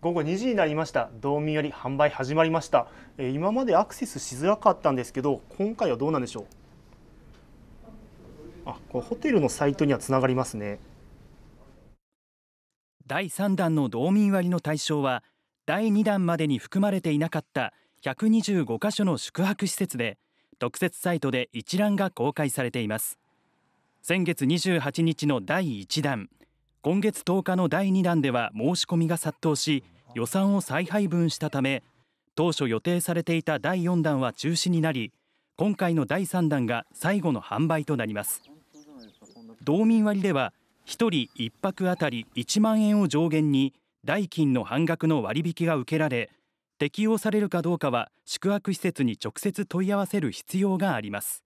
午後2時になりました道民より販売始まりました、え今までアクセスしづらかったんですけど今回はどうなんでしょうあこれホテルのサイトにはつながりますね第3弾の道民割の対象は第2弾までに含まれていなかった125か所の宿泊施設で特設サイトで一覧が公開されています先月28日の第1弾今月10日の第2弾では申し込みが殺到し予算を再配分したため当初予定されていた第4弾は中止になり今回の第3弾が最後の販売となります道民割では1人1泊あたり1万円を上限に代金の半額の割引が受けられ適用されるかどうかは宿泊施設に直接問い合わせる必要があります